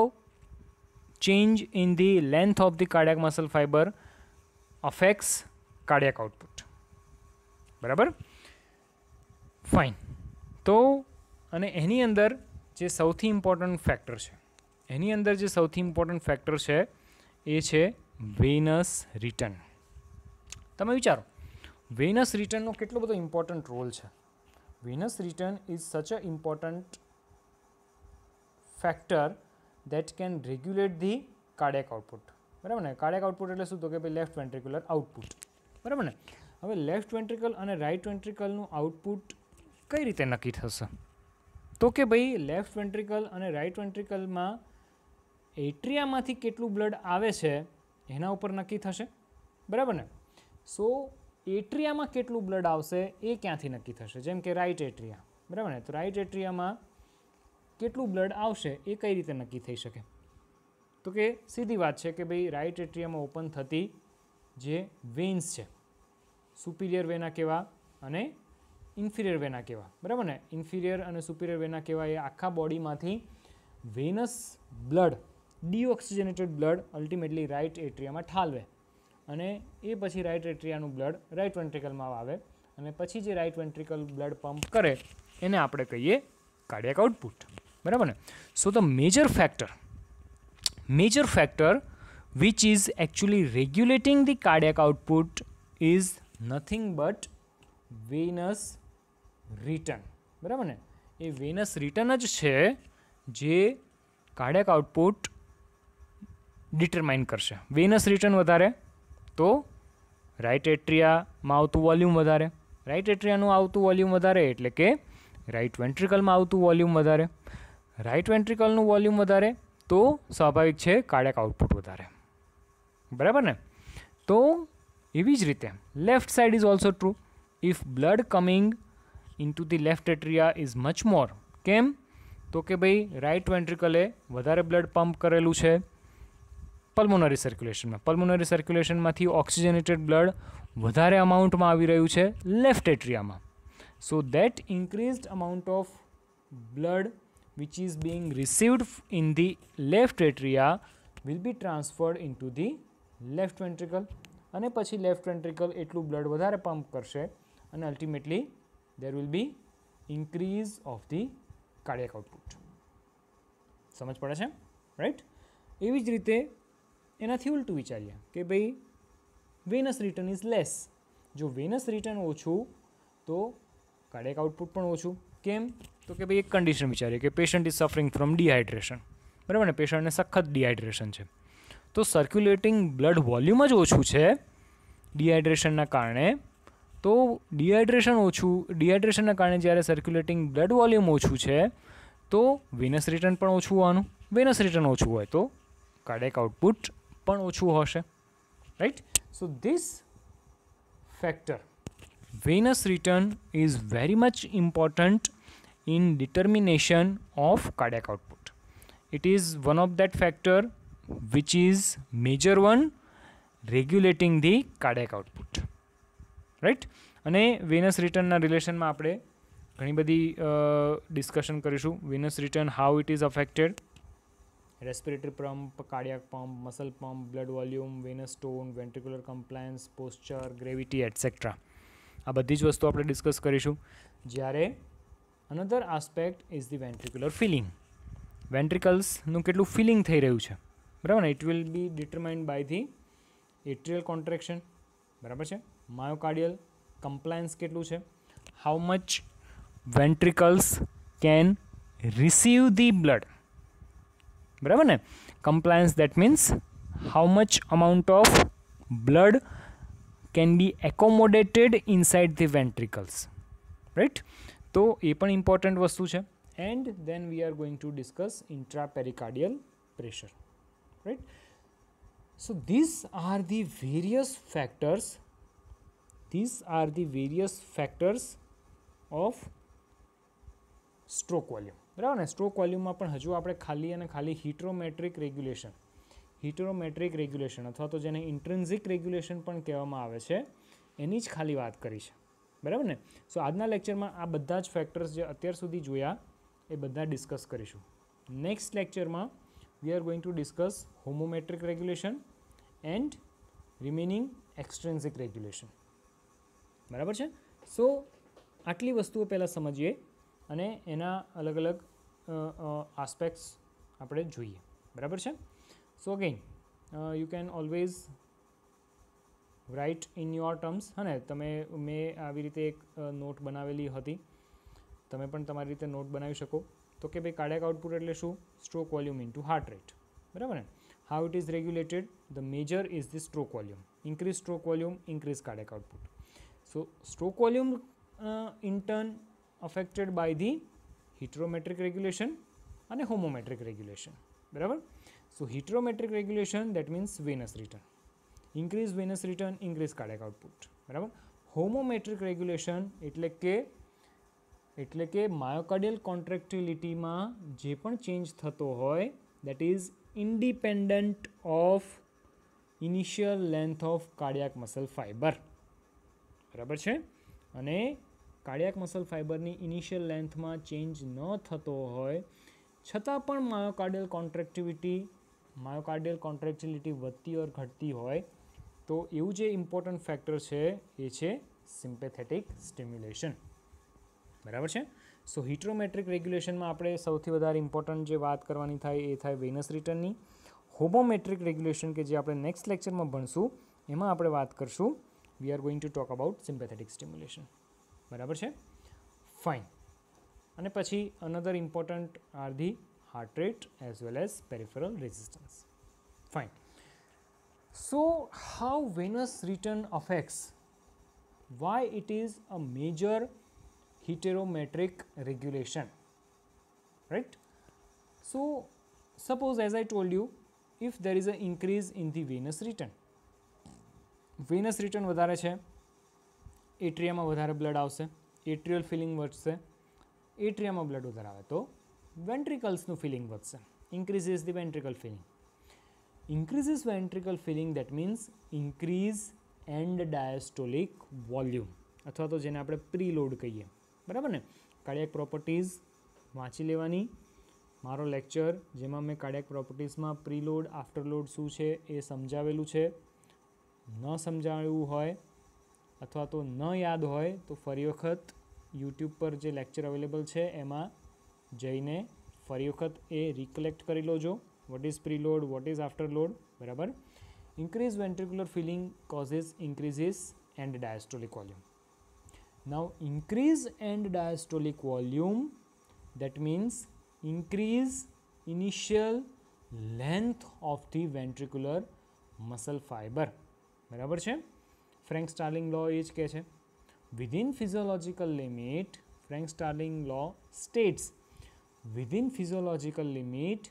change in the length of the cardiac muscle fibre affects cardiac output બરાબર ફાઇન તો અને એની અંદર જે સૌથી ઇમ્પોર્ટન્ટ ફેક્ટર છે એની અંદર જે સૌથી ઇમ્પોર્ટન્ટ ફેક્ટર છે એ છે વેનસ રિટર્ન તમે વિચારો વેનસ રિટર્નનો કેટલો બધો ઇમ્પોર્ટન્ટ રોલ છે વેનસ return is such a important factor that can regulate the cardiac output બરાબર ને કાર્ડિયક આઉટપુટ એટલે શું તો કે ભાઈ લેફ્ટ વેન્ટ્રિક્યુલર આઉટપુટ બરાબર ને હવે લેફ્ટ વેન્ટ્રિકલ અને રાઇટ વેન્ટ્રિકલનું આઉટપુટ કઈ રીતે નક્કી થશે તો કે ભાઈ લેફ્ટ વેન્ટ્રિકલ અને રાઇટ વેન્ટ્રિકલમાં એટ્રિયામાંથી કેટલું બ્લડ આવે છે એના ઉપર નક્કી થશે બરાબર ને સો એટ્રિયામાં કેટલું બ્લડ આવશે એ ક્યાંથી નક્કી થશે જેમ કે રાઇટ એટ્રિયા બરાબર ને તો રાઇટ એટ્રિયામાં કેટલું બ્લડ આવશે એ કઈ રીતે નક્કી થઈ શકે તો કે સીધી વાત છે કે ભાઈ રાઇટ એટ્રિયામાં ઓપન થતી જે વેન્સ છે સુપિરિયર વેના કેવા અને ઇન્ફિરિયર વેના કેવા બરાબર ને ઇન્ફિરિયર અને સુપિરિયર વેના કેવા એ આખા બોડીમાંથી venous blood deoxygenated blood ultimately right એટ્રિયામાં ઠાલવે અને એ પછી રાઇટ એટ્રિયાનું બ્લડ રાઇટ વેન્ટ્રિકલમાં આવે અને પછી જે રાઇટ વેન્ટ્રિકલ બ્લડ પમ્પ કરે એને આપણે કહીએ કાર્ડિયાક આઉટપુટ બરાબર ને so the major factor major factor which is actually regulating the cardiac output is nothing but venous return બરાબર ને એ વેનસ રિટર્ન જ છે જે કાર્ડિયાક આઉટપુટ ડિટરમાઇન કરશે વેનસ રિટર્ન વધારે તો રાઇટ એટ્રિયામાં આવતું વોલ્યુમ વધારે રાઇટ એટ્રિયાનું આવતું વોલ્યુમ વધારે એટલે કે રાઇટ વેન્ટ્રિકલમાં આવતું વોલ્યુમ વધારે રાઇટ વેન્ટ્રિકલનું વોલ્યુમ વધારે તો સ્વાભાવિક છે કાર્ડિયાક આઉટપુટ વધારે બરાબર ને તો એવી જ રીતે left side is also true if blood coming into the left atria is much more કેમ તો કે ભાઈ રાઇટ વેન્ટ્રિકલે વધારે બ્લડ પમ્પ કરેલું છે પલ્મોનરી સર્ક્યુલેશનમાં પલ્મોનરી સર્ક્યુલેશનમાંથી ઓક્સિજનેટેડ બ્લડ વધારે અમાઉન્ટમાં આવી રહ્યું છે લેફ્ટ એટ્રિયામાં so that increased amount of blood which is being received in the left atria will be transferred into the left ventricle અને પછી લેફ્ટ વેન્ટ્રિકલ એટલું બ્લડ વધારે પમ્પ કરશે અને ultimately there will be increase of the cardiac output સમજ પડે છે right એવી જ રીતે એનાથી ઉલટું વિચારીએ કે ભાઈ વેનસ રિટર્ન ઇઝ લેસ જો વેનસ રિટર્ન ઓછું તો કાર્ડિયક આઉટપુટ પણ ઓછું કેમ તો કે ભાઈ એક કન્ડિશન વિચારીએ કે patient is suffering from dehydration બરાબર ને પેશન્ટને સખત ડિહાઇડ્રેશન છે તો સર્ક્યુલેટિંગ બ્લડ વોલ્યુમ જ ઓછું છે ડિહાઇડ્રેશનના કારણે તો ડિહાઇડ્રેશન ઓછું ડિહાઇડ્રેશનના કારણે જ્યારે સર્ક્યુલેટિંગ બ્લડ વોલ્યુમ ઓછું છે તો વેનસ રિટર્ન પણ ઓછું હોવાનું વેનસ રિટર્ન ઓછું હોય તો કાર્ડિયક આઉટપુટ પણ ઓછું હશે right so this factor venous return is very much important in determination of cardiac output it is one of that factor which is major one regulating the cardiac output right અને વેનસ રિટર્નના રિલેશનમાં આપણે ઘણી બધી discussion કરીશું venous return how it is affected respiratory pump cardiac pump muscle pump blood volume venous tone ventricular compliance posture gravity etcetera આ બધી જ વસ્તુ આપણે ડિસ્કસ કરીશું જ્યારે another aspect is the ventricular filling વેન્ટ્રિકલ્સનું કેટલું ફિલિંગ થઈ રહ્યું છે બરાબર ને it will be determined by the atrial contraction બરાબર છે માયોકાર્ડિયલ કમ્પ્લાયન્સ કેટલું છે how much ventricles can receive the blood બરાબર ને compliance that means how much amount of blood can be accommodated inside the ventricles right તો એ પણ important વસ્તુ છે and then we are going to discuss intra pericardial pressure right so these are the various factors these are the various factors of stroke volume બરાબર ને stroke વોલ્યુમમાં પણ હજુ આપણે ખાલી અને ખાલી હિટ્રોમેટ્રિક રેગ્યુલેશન હિટ્રોમેટ્રિક રેગ્યુલેશન અથવા તો જેને ઇન્ટ્રન્ઝિક રેગ્યુલેશન પણ કહેવામાં આવે છે એની જ ખાલી વાત કરી છે બરાબર ને સો આજના લેક્ચરમાં આ બધા જ ફેક્ટર્સ જે અત્યાર સુધી જોયા એ બધા ડિસ્કસ કરીશું નેક્સ્ટ લેક્ચરમાં we are going to discuss homometric regulation and remaining extrinsic regulation બરાબર છે સો આટલી વસ્તુઓ પહેલાં સમજીએ અને એના અલગ અલગ આસ્પેક્ટ્સ આપણે જોઈએ બરાબર છે so again you can always write in your terms ને તમે મેં આવી રીતે એક નોટ બનાવેલી હતી તમે પણ તમારી રીતે નોટ બનાવી શકો તો કે ભાઈ કાર્ડિયાક આઉટપુટ એટલે શું stroke volume to heart rate બરાબર ને how it is regulated the major is the stroke volume increase stroke volume increase cardiac output so stroke volume in turn affected by the heterometric regulation અને homometric regulation બરાબર so heterometric regulation that means venous return increase venous return increase cardiac output બરાબર homometric regulation એટલે કે એટલે કે માયોકાર્ડિયલ કોન્ટ્રેક્ટિલિટીમાં જે પણ change થતો હોય that is independent of initial length of cardiac muscle fibre બરાબર છે અને કાર્ડિયાક મસલ ફાઇબરની ઇનિશિયલ લેન્થમાં ચેન્જ ન થતો હોય છતાં પણ માયોકાર્ડિયલ કોન્ટ્રેક્ટિવિટી માયોકાર્ડિયલ કોન્ટ્રેક્ટિલિટી વધતી ઓર ઘટતી હોય તો એવું જે ઇમ્પોર્ટન્ટ ફેક્ટર છે એ છે સિમ્પેથેટિક સ્ટિમ્યુલેશન બરાબર છે સો હિટ્રોમેટ્રિક રેગ્યુલેશનમાં આપણે સૌથી વધારે ઇમ્પોર્ટન્ટ જે વાત કરવાની થાય એ થાય વેનસ રિટર્નની હોમોમેટ્રિક રેગ્યુલેશન કે જે આપણે નેક્સ્ટ લેક્ચરમાં ભણશું એમાં આપણે વાત કરશું we are going to talk about sympathetic stimulation બરાબર છે ફાઇન અને પછી another important are the heart rate as well as peripheral resistance fine so how venous return affects why it is a major heterometric regulation right so suppose as i told you if there is an increase in the venous return venous return વધારે છે એટ્રિયામાં વધારે blood આવશે એટ્રિયલ feeling વધશે એટ્રિયામાં blood વધારે આવે તો વેન્ટ્રિકલ્સનું filling વધશે increases the ventricle filling increases ventricle filling that means increase end diastolic volume અથવા તો જેને આપણે પ્રીલોડ કહીએ બરાબર ને કાર્ડિયાક પ્રોપર્ટીઝ વાંચી લેવાની મારો લેક્ચર જેમાં મેં કાર્ડિયાક પ્રોપર્ટીઝમાં પ્રીલોડ આફ્ટરલોડ શું છે એ સમજાવેલું છે ન સમજાવ્યું હોય અથવા તો ન યાદ હોય તો ફરી વખત યુટ્યુબ પર જે લેક્ચર અવેલેબલ છે એમાં જઈને ફરી વખત એ રિકલેક્ટ કરી લોજો what is preload what is afterload બરાબર increase ventricular filling causes increases end diastolic volume now increase end diastolic volume that means increase initial length of the ventricular muscle fiber બરાબર છે Frank Starling law as कहे within physiological limit Frank Starling law states within physiological limit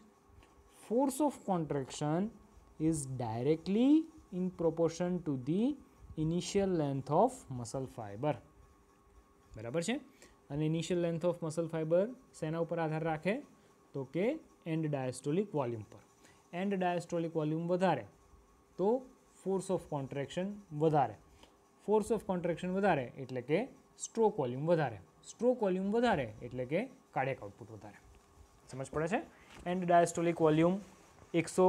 force of contraction is directly in proportion to the initial length of muscle fibre बराबर है initial length of muscle fibre सेना पर आधार राखे तो के end diastolic volume पर end diastolic volume वारे तो फोर्स ऑफ कॉन्ट्रेक्शन वारे फोर्स ऑफ कॉन्ट्रैक्शन વધારે એટલે કે સ્ટ્રોક વોલ્યુમ વધારે સ્ટ્રોક વોલ્યુમ વધારે એટલે કે cardiac output વધારે સમજ પડે છે એન્ડ ડાયસ્ટોલિક વોલ્યુમ 100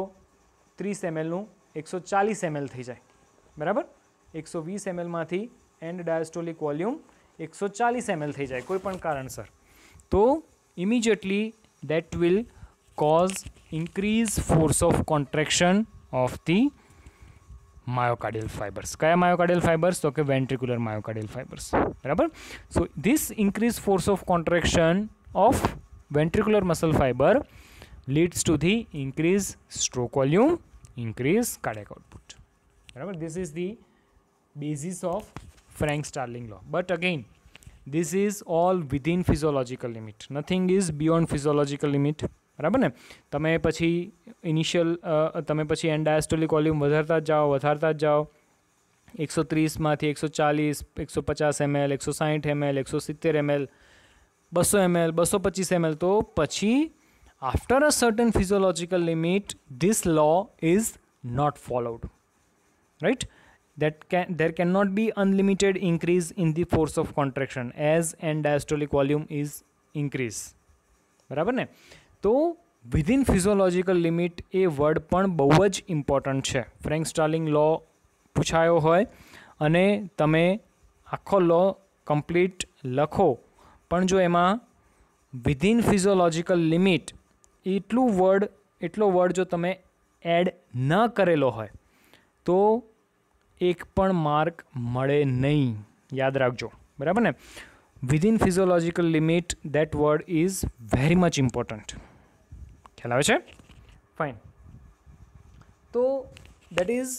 30 ml નું 140 ml થઈ જાય બરાબર 120 ml માંથી એન્ડ ડાયસ્ટોલિક વોલ્યુમ 140 ml થઈ જાય કોઈ પણ કારણ સર તો immediately that will cause increase force of contraction of the myocardial fibers કયા myocardial fibers તો ventricular myocardial fibers બરાબર So, this increased force of contraction of ventricular muscle fiber leads to the increase stroke volume increase cardiac output Remember? this is the basis of Frank Starling law but again this is all within physiological limit nothing is beyond physiological limit बराबर ने ते पी initial ते पी end systolic diastolic volume वारता जाओ वारता जाओ एक सौ तीस में थी एक सौ चालीस एक सौ पचास एम एल एक सौ साइठ एम एल एक सौ सित्तेर एम एल बसो एम एल बसो पच्चीस एम एल तो पची after a certain physiological limit this law is not followed right that can there can not be unlimited increase in the force of contraction as end diastolic volume is increase बराबर ने તો within physiological limit એ word પણ બહુ જ important છે Frank Starling લો પૂછાયો હોય અને તમે આખો લો કમ્પ્લીટ લખો પણ જો એમાં વિધિન ફિઝોલોજિકલ લિમિટ એટલું વર્ડ એટલો વર્ડ જો તમે એડ ન કરેલો હોય તો એક પણ માર્ક મળે નહીં યાદ રાખજો બરાબર ને within physiological limit that word is very much important ખ્યાલ આવે છે ફાઇન તો that is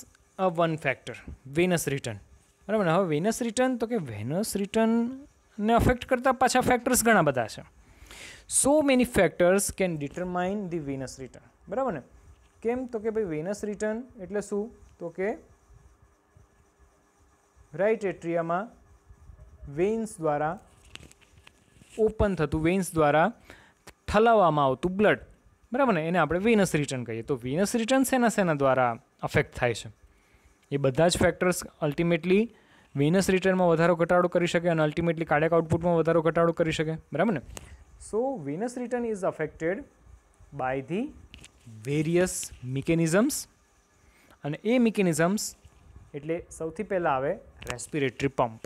a one factor venous return બરાબર હવે વેનસ રિટર્ન તો કે વેનસ રિટર્નને અફેક્ટ કરતા પાછા ફેક્ટર્સ ઘણા બધા છે so many factors can determine the venous return બરાબર ને કેમ તો કે ભાઈ વેનસ રિટર્ન એટલે શું તો કે રાઇટ એટ્રિયામાં વેન્સ દ્વારા ઓપન થતું વેન્સ દ્વારા ઠલાવવામાં આવતું બ્લડ બરાબર ને એને આપણે વિનસ રિટર્ન કહીએ તો વિનસ રિટર્ન શેના શેના દ્વારા અફેક્ટ થાય છે એ બધા જ ફેક્ટર્સ અલ્ટિમેટલી વિનસ રિટર્નમાં વધારો ઘટાડો કરી શકે અને અલ્ટિમેટલી કાર્ડિયક આઉટપુટમાં વધારો ઘટાડો કરી શકે બરાબર ને so venous return is affected by the various mechanisms અને એ મિકેનિઝમ્સ એટલે સૌથી પહેલાં આવે રેસ્પિરેટરી પંપ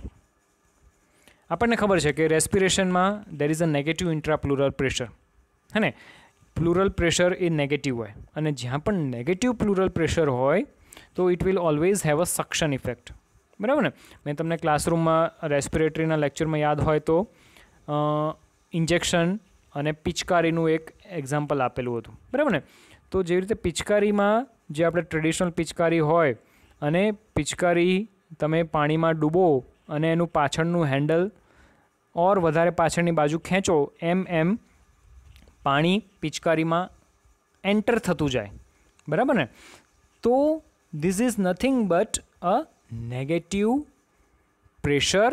આપણને ખબર છે કે રેસ્પિરેશનમાં there is a negative intrapleural pressure હે ને प्लूरल प्रेशर इज नेगेटिव હોય અને જ્યાં પણ નેગેટિવ પ્લુરલ પ્રેશર હોય તો it will always have a suction effect બરાબર ને મે તમને ક્લાસરૂમમાં રેસ્પિરેટરીના લેક્ચરમાં યાદ હોય તો ઇન્જેક્શન અને પિચકારીનું એક એક્ઝામ્પલ આપેલું હતું બરાબર ને તો જેવી રીતે પિચકારીમાં જે આપણે ટ્રેડિશનલ પિચકારી હોય અને પિચકારી તમે પાણીમાં ડુબો અને એનું પાછળનું હેન્ડલ ઓર વધારે પાછળની બાજુ ખેંચો એમ એમ પાણી પિચકારીમાં એન્ટર થતું જાય બરાબર ને તો this is nothing but a negative pressure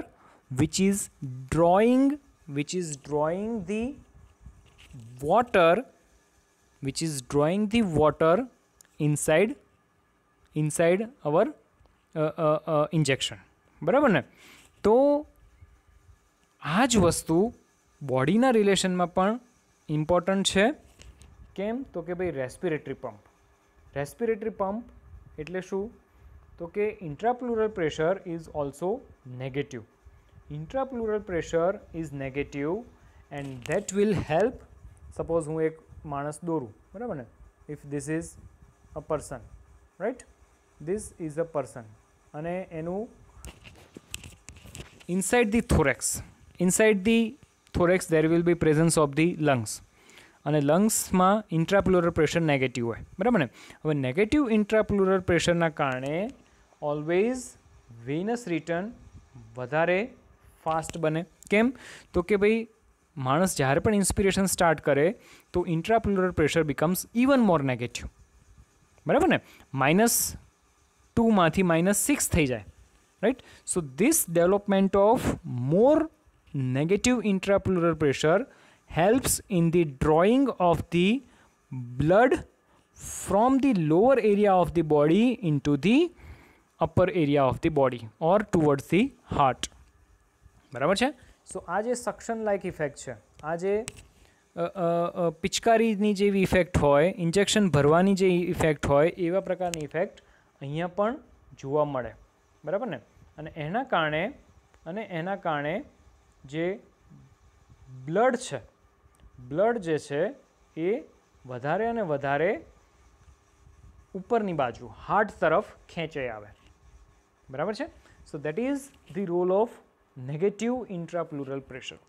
which is drawing which is drawing the water which is drawing the water inside inside our uh, uh, uh, injection બરાબર ને તો આ જ વસ્તુ બોડીના રિલેશનમાં પણ ઇમ્પોર્ટન્ટ છે કેમ તો કે ભાઈ રેસ્પિરેટરી પંપ રેસ્પિરેટરી પંપ એટલે શું તો કે intrapleural pressure is also negative intrapleural pressure is negative and that will help suppose હું એક માણસ દોરું બરાબર ને if this is a person right this is a person અને એનું inside the thorax inside the thorax there will be presence of the lungs અને લંગ્સમાં ઇન્ટ્રાપ્લુરલ પ્રેશર નેગેટિવ હોય બરાબર ને હવે નેગેટિવ ઇન્ટ્રાપ્લુરલ પ્રેશરના કારણે ઓલવેઝ વેનસ રિટર્ન વધારે ફાસ્ટ બને કેમ તો કે ભાઈ માણસ જ્યારે પણ ઇન્સ્પિરેશન સ્ટાર્ટ કરે તો intrapleural pressure becomes even more negative બરાબર ને માઇનસ ટુમાંથી માઇનસ સિક્સ થઈ જાય right so this development of more negative intrapleural pressure helps in the drawing of the blood from the lower area of the body into the upper area of the body और towards the heart बराबर छे सो આ જે suction like effect છે આ જે પિચકારીની જેવી effect હોય ઇન્જેક્શન ભરવાની જેવી ઇફેક્ટ હોય એવા પ્રકારની ઇફેક્ટ અહીંયા પણ જોવા મળે બરાબર ને અને એના કારણે અને એના કારણે જે બ્લડ છે બ્લડ જે છે એ વધારે અને વધારે ઉપરની બાજુ હાર્ટ તરફ ખેંચાઈ આવે બરાબર છે so that is the role of negative intrapleural pressure.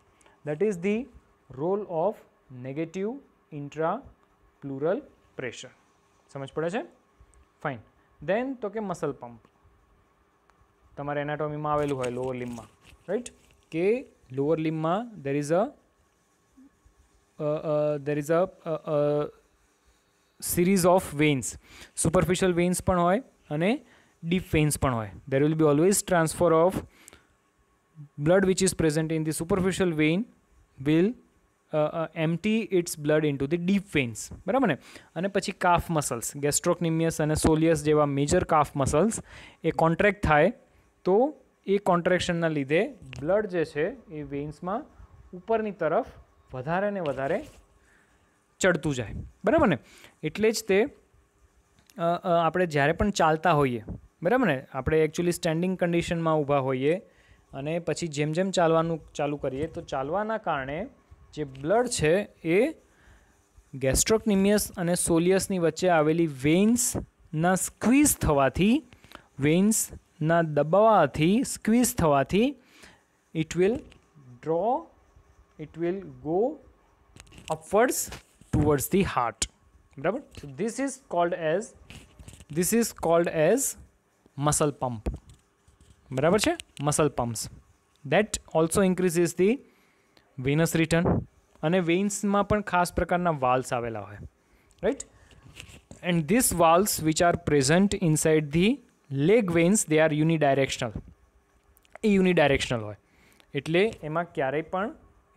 That is the role of negative intrapleural pressure સમજ પડે છે ફાઇન દેન તો કે મસલ પંપ તમારે એનાટોમીમાં આવેલું હોય લોઅર લિમ્બમાં રાઈટ કે lower limbમાં there is a uh, uh, there is a uh, uh, series of veins superficial veins પણ હોય અને deep veins પણ હોય there will be always transfer of blood which is present in the superficial vein will uh, uh, empty its blood into the deep veins બરાબર ને અને પછી calf muscles ગેસ્ટ્રોકનિમિયસ અને સોલિયસ જેવા મેજર કાફ મસલ્સ એ contract થાય તો એ કોન્ટ્રેક્શનના લીધે બ્લડ જે છે એ વેઇન્સમાં ઉપરની તરફ વધારે ને વધારે ચડતું જાય બરાબર ને એટલે જ તે આપણે જ્યારે પણ ચાલતા હોઈએ બરાબર ને આપણે એકચ્યુઅલી સ્ટેન્ડિંગ કન્ડિશનમાં ઊભા હોઈએ અને પછી જેમ જેમ ચાલવાનું ચાલુ કરીએ તો ચાલવાના કારણે જે બ્લડ છે એ ગેસ્ટ્રોકનિમિયસ અને સોલિયસની વચ્ચે આવેલી વેન્સના સ્ક્વીઝ થવાથી વેઇન્સ ના દબાવવાથી स्क्वीઝ થવાથી it will draw it will go upwards towards the heart બરાબર so this is called as this is called as muscle pump બરાબર છે muscle pumps that also increases the venous return અને veins માં પણ ખાસ પ્રકારના valves આવેલા હોય right and this valves which are present inside the leg veins they are unidirectional એ યુનિડાયરેક્શનલ હોય એટલે એમાં ક્યારેય પણ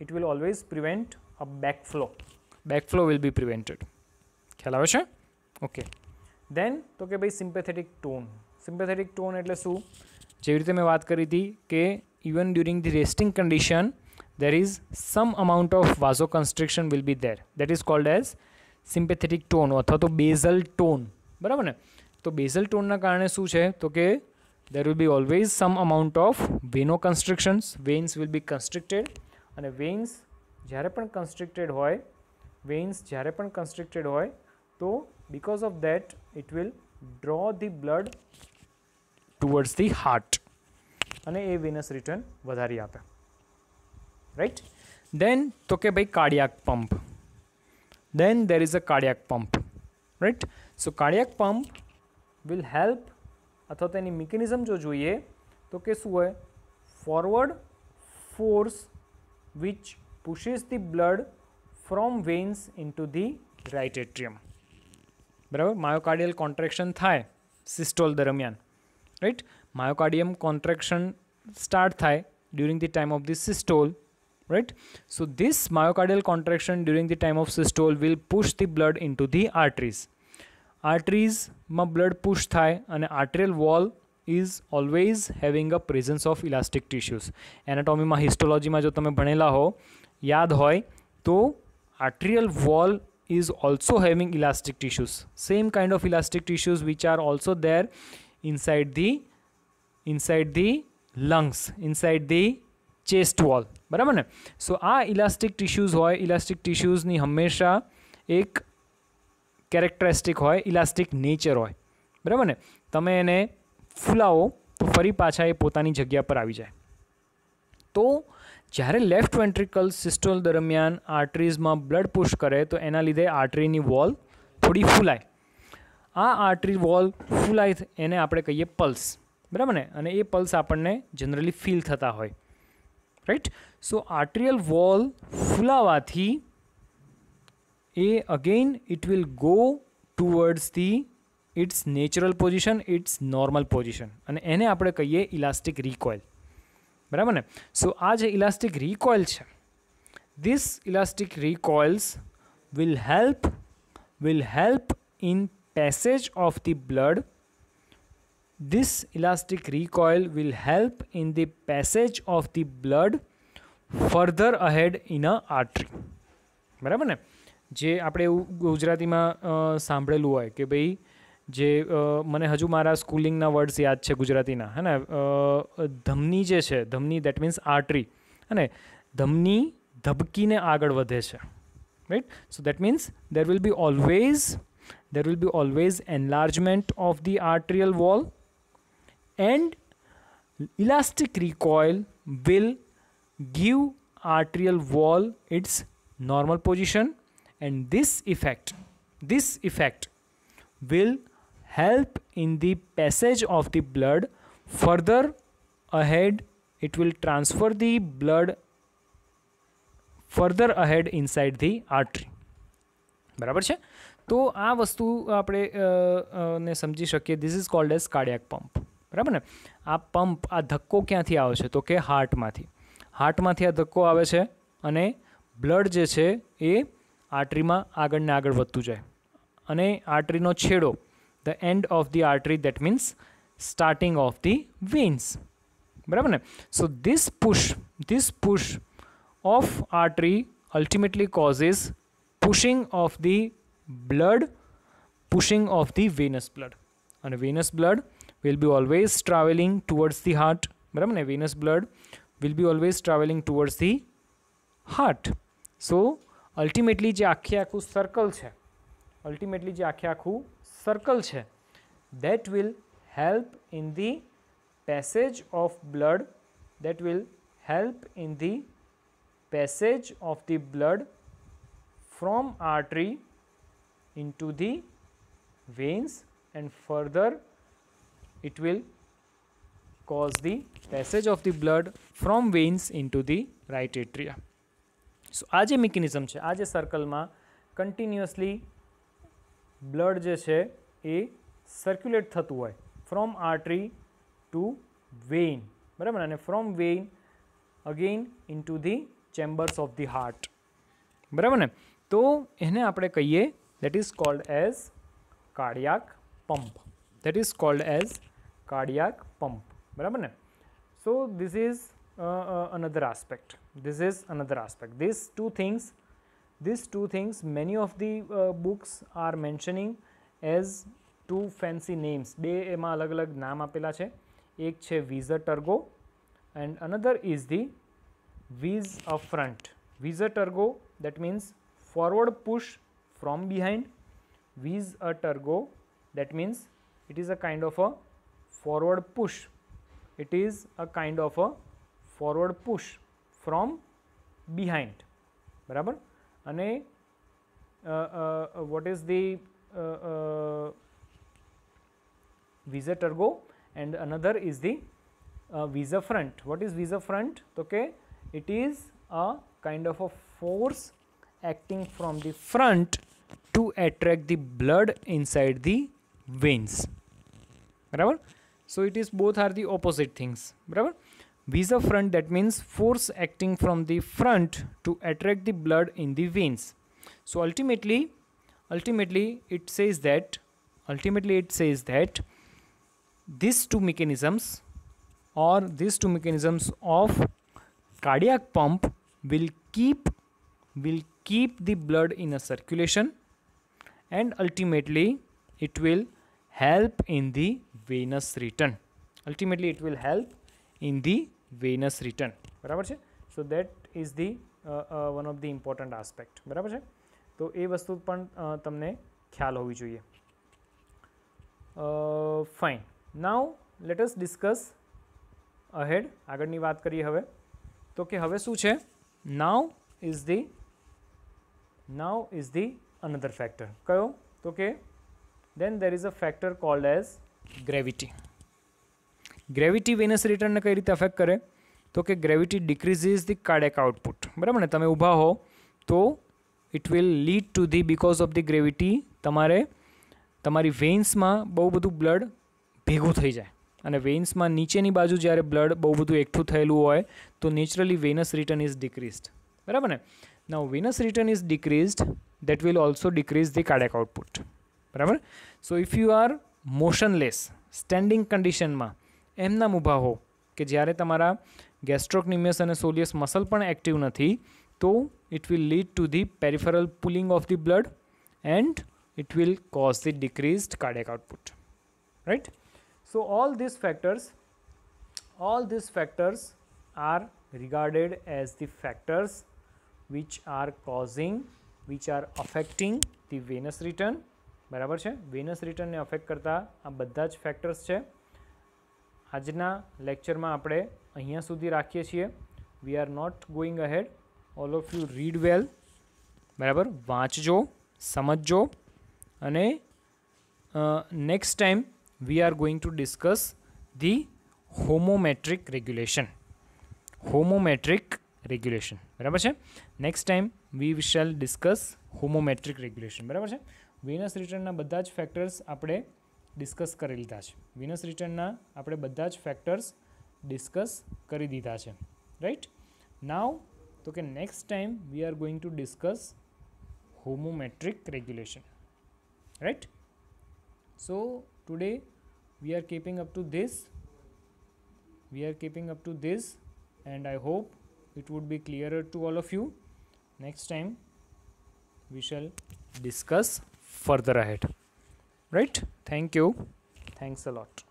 it will always prevent a backflow backflow will be prevented ખ્યાલ આવે છે ઓકે દેન તો કે ભાઈ સિમ્પેથેટિક ટોન સિમ્પેથેટિક ટોન એટલે શું જેવી રીતે મેં વાત કરી હતી કે even during the resting condition there is some amount of vasoconstriction will be there that is called as sympathetic tone અથવા તો બેઝલ ટોન બરાબર ને તો બેઝલ ટોનના કારણે શું છે તો કે there will be always some amount of venoconstrictions veins will be constricted અને વેન્સ જ્યારે પણ કન્સ્ટ્રિક્ટેડ હોય વેન્સ જ્યારે પણ કન્સ્ટ્રિક્ટેડ હોય તો because of that it will draw the blood towards the heart અને એ વેનસ રિટર્ન વધારી આપે રાઈટ દેન તો કે ભાઈ cardiac pump then there is a cardiac pump right so cardiac pump will help अथवा मिकेनिजम तो मिकेनिज्म जो जुए तो कि शू है forward force which pushes the blood from veins into the right atrium बराबर मायोकार्डियल कॉन्ट्रेक्शन थाय सीस्टोल दरमियान राइट मयोकार्डियम कॉन्ट्रेक्शन स्टार्ट थाय during the time of the systole right so this myocardial contraction during the time of systole will push the blood into the arteries arteries में blood push थाय arterial wall is always having a presence of elastic tissues anatomy में histology में जो तुम भेला हो याद हो तो arterial wall is also having elastic tissues same kind of elastic tissues which are also there in inside the side the lungs inside the chest wall बराबर ने सो आ इलास्टिक टिश्यूज हो इलास्टिक टिश्यूज हमेशा एक characteristic હોય elastic nature હોય બરાબર ને તમે એને ફૂલાવો તો ફરી પાછા એ પોતાની જગ્યા પર આવી જાય તો જ્યારે લેફ્ટ વેન્ટ્રિકલ સિસ્ટોલ દરમિયાન આર્ટરીઝમાં બ્લડ પુશ કરે તો એના લીધે આર્ટરીની વોલ થોડી ફૂલાય આ આર્ટરી વોલ ફૂલાય એને આપણે કહીએ પલ્સ બરાબર ને અને એ પલ્સ આપણને જનરલી ફીલ થતા હોય રાઈટ સો આર્ટરીયલ વોલ ફૂલાવાથી again it will go towards the its natural position, its normal position. And any apre kaye elastic recoil. Brahmane. So aj elastic recoil. This elastic recoils will help will help in passage of the blood. This elastic recoil will help in the passage of the blood further ahead in a artery. Brahmane. Right? જે આપણે એવું ગુજરાતીમાં સાંભળેલું હોય કે ભાઈ જે મને હજુ મારા સ્કૂલિંગના વર્ડ્સ યાદ છે ગુજરાતીના હે ને ધમની જે છે ધમની દેટ મીન્સ આર્ટરી અને ધમની ધબકીને આગળ વધે છે right so that means there will be always there will be always enlargement of the arterial wall and elastic recoil will give arterial wall its normal position and this effect this effect will help in the passage of the blood further ahead it will transfer the blood further ahead inside the artery બરાબર છે તો આ વસ્તુ આપણે ને સમજી શકીએ this is called as cardiac pump બરાબર ને આ પંપ આ ધક્કો ક્યાંથી આવે છે તો કે હાર્ટમાંથી હાર્ટમાંથી આ ધક્કો આવે છે અને બ્લડ જે છે એ આર્ટરીમાં આગળને આગળ વધતું જાય અને આર્ટરીનો છેડો the end of the artery that means starting of the veins બરાબર ને so this push this push of artery ultimately causes pushing of the blood pushing of the venous blood અને venous blood will be always traveling towards the heart બરાબર ને venous blood will be always traveling towards the heart. So ultimately જે આખે આખું circle છે ultimately જે આખે આખું સર્કલ છે that will help in the passage of blood that will help in the passage of the blood from artery into the veins and further it will cause the passage of the blood from veins into the right atria. So આ જે mechanism છે આ જે સર્કલમાં continuously blood જે છે એ circulate થતું હોય ફ્રોમ આર્ટરી ટુ વેઇન બરાબર અને from vein again into the chambers of the heart બરાબર ને તો એને આપણે કહીએ that is called as cardiac pump that is called as cardiac pump બરાબર ને so this is another aspect this is another aspect these two things these two things many of the uh, books are mentioning as two fancy names be ema alag alag naam che ek che visa targo, and another is the visa up front visa targo that means forward push from behind Visa a turgo that means it is a kind of a forward push it is a kind of a forward push from behind બરાબર અને what is the vis a tergo and another is the vis a front what is vis a front તો કે it is a kind of a force acting from the front to attract the blood inside the veins. Barabar? So it is both are the opposite things. Barabar? Visa front that means force acting from the front to attract the blood in the veins. So ultimately, ultimately it says that ultimately it says that these two mechanisms or these two mechanisms of cardiac pump will keep will keep the blood in a circulation and ultimately it will help in the venous return ultimately it will help in the venous return બરાબર છે so that is the one of the important aspect બરાબર છે તો એ વસ્તુ પણ તમને ખ્યાલ હોવી જોઈએ fine now let us discuss ahead આગળની વાત કરીએ હવે તો કે હવે શું છે now is the now is the another factor કયો તો કે then there is a factor called as gravity gravity વેનસ રિટર્નને કઈ રીતે અફેક્ટ કરે તો કે gravity decreases the cardiac output બરાબર ને તમે ઊભા હો તો it will lead to the because of the gravity તમારે તમારી વેન્સમાં બહુ બધું બ્લડ ભેગું થઈ જાય અને વેન્સમાં નીચેની બાજુ જ્યારે બ્લડ બહુ બધું એકઠું થયેલું હોય તો naturally venous return is decreased બરાબર ને now venous return is decreased that will also decrease the cardiac output બરાબર so if you are motionless standing કન્ડિશનમાં એમનામ ઊભા હો કે જ્યારે તમારા ગેસ્ટ્રોકનિમિયસ અને સોલિયસ મસલ પણ એક્ટિવ નથી તો it will lead to the peripheral pooling of the blood and it will cause the decreased cardiac output right so all these factors all these factors are regarded as the factors which are causing which are affecting the venous return બરાબર છે વેનસ રિટર્નને affect કરતા આ બધા જ factors છે હજના lecture માં આપણે અહીંયા સુધી રાખીએ છીએ we are not going ahead all of you read well બરાબર વાંચજો સમજીજો અને next time we are going to discuss the homometric regulation homometric regulation બરાબર છે નેક્સ્ટ ટાઈમ વી શાલ ડિસ્કસ હોમોમેટ્રિક રેગ્યુલેશન બરાબર છે વીનસ રીટર્ન ના બધા જ ફેક્ટર્સ આપણે ડિસ્કસ કરી લીધા છે વિનસ રિટર્નના આપણે બધા જ ફેક્ટર્સ ડિસ્કસ કરી દીધા છે રાઈટ નાવ તો કે next time we are going to discuss homometric regulation right so today we are keeping up to this we are keeping up to this and i hope it would be clearer to all of you next time we shall discuss further ahead right thank you thanks a lot